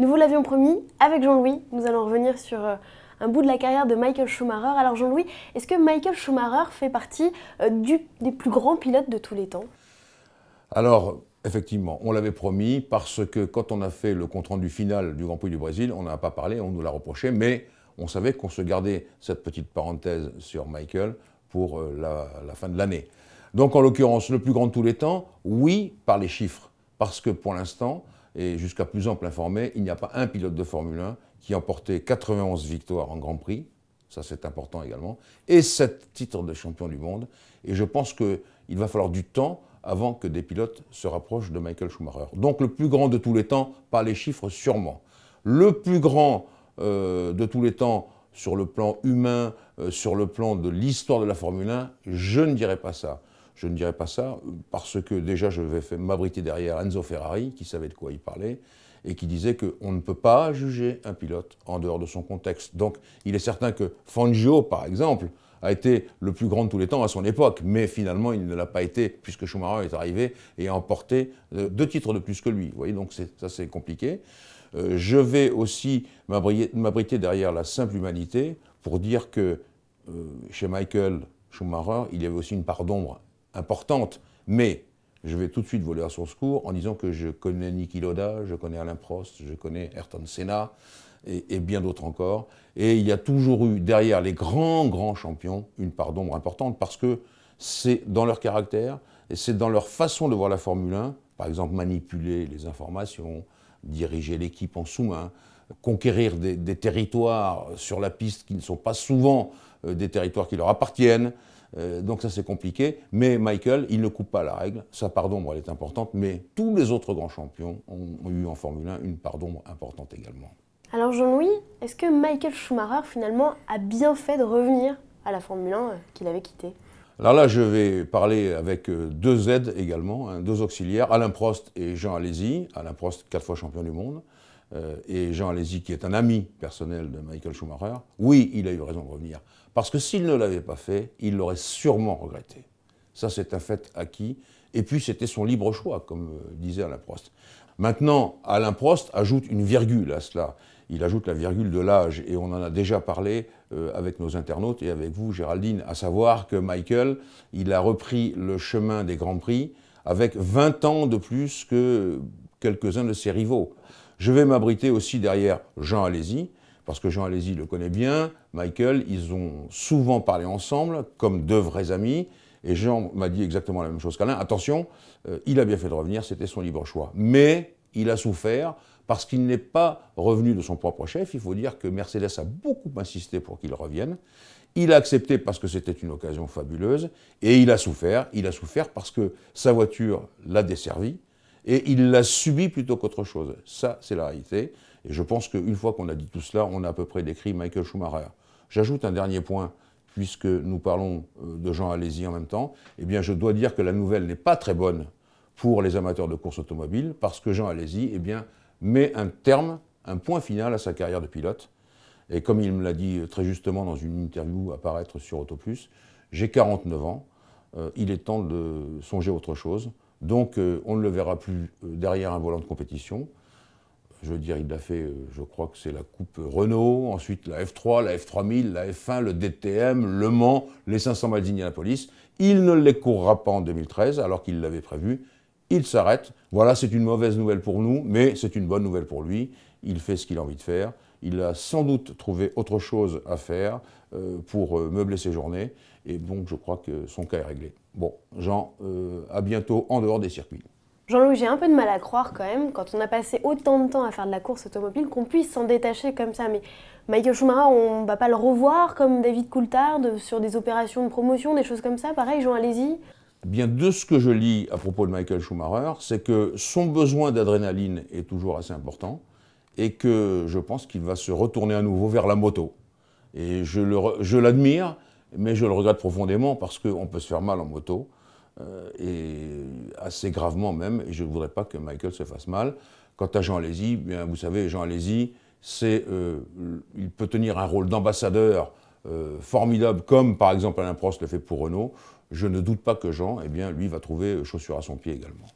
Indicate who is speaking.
Speaker 1: Nous vous l'avions promis, avec Jean-Louis, nous allons revenir sur euh, un bout de la carrière de Michael Schumacher. Alors Jean-Louis, est-ce que Michael Schumacher fait partie euh, des plus grands pilotes de tous les temps
Speaker 2: Alors, effectivement, on l'avait promis parce que quand on a fait le compte-rendu final du Grand Prix du Brésil, on n'en a pas parlé, on nous l'a reproché, mais on savait qu'on se gardait cette petite parenthèse sur Michael pour euh, la fin de l'année. Donc en l'occurrence, le plus grand de tous les temps, oui, par les chiffres, parce que pour l'instant, et jusqu'à plus ample informé, il n'y a pas un pilote de Formule 1 qui a emporté 91 victoires en Grand Prix, ça c'est important également, et 7 titres de champion du monde. Et je pense qu'il va falloir du temps avant que des pilotes se rapprochent de Michael Schumacher. Donc le plus grand de tous les temps, par les chiffres sûrement. Le plus grand euh, de tous les temps sur le plan humain, euh, sur le plan de l'histoire de la Formule 1, je ne dirais pas ça. Je ne dirais pas ça, parce que déjà je vais m'abriter derrière Enzo Ferrari, qui savait de quoi il parlait, et qui disait qu'on ne peut pas juger un pilote en dehors de son contexte. Donc il est certain que Fangio, par exemple, a été le plus grand de tous les temps à son époque, mais finalement il ne l'a pas été, puisque Schumacher est arrivé et a emporté euh, deux titres de plus que lui. Vous voyez, donc ça c'est compliqué. Euh, je vais aussi m'abriter derrière la simple humanité pour dire que euh, chez Michael Schumacher, il y avait aussi une part d'ombre importante, mais je vais tout de suite voler à son secours en disant que je connais Niki Loda, je connais Alain Prost, je connais Ayrton Senna et, bien d'autres encore. Et il y a toujours eu derrière les grands, grands champions une part d'ombre importante parce que c'est dans leur caractère et c'est dans leur façon de voir la Formule 1, par exemple manipuler les informations, diriger l'équipe en sous-main, conquérir des, territoires sur la piste qui ne sont pas souvent euh, des territoires qui leur appartiennent. Euh, donc ça c'est compliqué, mais Michael, il ne coupe pas la règle, sa part d'ombre elle est importante, mais tous les autres grands champions ont eu en Formule 1 une part d'ombre importante également.
Speaker 1: Alors Jean-Louis, est-ce que Michael Schumacher finalement a bien fait de revenir à la Formule 1 euh, qu'il avait quittée
Speaker 2: alors là, je vais parler avec euh, deux aides également, hein, deux auxiliaires, Alain Prost et Jean Alesi. Alain Prost, quatre fois champion du monde. Euh, et Jean Alési, qui est un ami personnel de Michael Schumacher, oui, il a eu raison de revenir. Parce que s'il ne l'avait pas fait, il l'aurait sûrement regretté. Ça, c'est un fait acquis. Et puis, c'était son libre choix, comme euh, disait Alain Prost. Maintenant, Alain Prost ajoute une virgule à cela. Il ajoute la virgule de l'âge, et on en a déjà parlé euh, avec nos internautes et avec vous, Géraldine, à savoir que Michael, il a repris le chemin des Grands Prix avec 20 ans de plus que quelques-uns de ses rivaux. Je vais m'abriter aussi derrière Jean Alési, parce que Jean Alési le connaît bien, Michael, ils ont souvent parlé ensemble, comme de vrais amis, et Jean m'a dit exactement la même chose qu'Alain. Attention, euh, il a bien fait de revenir, c'était son libre choix. Mais il a souffert parce qu'il n'est pas revenu de son propre chef. Il faut dire que Mercedes a beaucoup insisté pour qu'il revienne. Il a accepté parce que c'était une occasion fabuleuse, et il a souffert. Il a souffert parce que sa voiture l'a desservi, et il l'a subi plutôt qu'autre chose. Ça, c'est la réalité. Et je pense qu'une fois qu'on a dit tout cela, on a à peu près décrit Michael Schumacher. J'ajoute un dernier point, puisque nous parlons euh, de Jean Alési en même temps. Eh bien, je dois dire que la nouvelle n'est pas très bonne pour les amateurs de course automobile, parce que Jean Alési, eh bien, met un terme, un point final à sa carrière de pilote. Et comme il me l'a dit très justement dans une interview à paraître sur Autoplus, j'ai 49 ans, euh, il est temps de songer autre chose. Donc euh, on ne le verra plus euh, derrière un volant de compétition. Je veux dire, il l'a fait, euh, je crois que c'est la coupe Renault, ensuite la F3, la F3000, la F1, le DTM, Le Mans, les 500 miles d'Indianapolis. Il ne les courra pas en 2013 alors qu'il l'avait prévu. Il s'arrête. Voilà, c'est une mauvaise nouvelle pour nous, mais c'est une bonne nouvelle pour lui. Il fait ce qu'il a envie de faire. Il a sans doute trouvé autre chose à faire euh, pour euh, meubler ses journées. Et donc, je crois que son cas est réglé. Bon, Jean, euh, à bientôt en dehors des circuits.
Speaker 1: Jean-Louis, j'ai un peu de mal à croire quand même, quand on a passé autant de temps à faire de la course automobile, qu'on puisse s'en détacher comme ça. Mais Michael Schumacher, on ne va pas le revoir comme David Coulthard sur des opérations de promotion, des choses comme ça. Pareil, Jean, allez-y.
Speaker 2: Eh bien, de ce que je lis à propos de Michael Schumacher, c'est que son besoin d'adrénaline est toujours assez important et que je pense qu'il va se retourner à nouveau vers la moto. Et je l'admire, mais je le regrette profondément parce qu'on peut se faire mal en moto, euh, et assez gravement même, et je ne voudrais pas que Michael se fasse mal. Quant à Jean Alési, bien, vous savez, Jean Alési, euh, il peut tenir un rôle d'ambassadeur euh, formidable, comme par exemple Alain Prost le fait pour Renault. Je ne doute pas que Jean, eh bien, lui, va trouver chaussure à son pied également.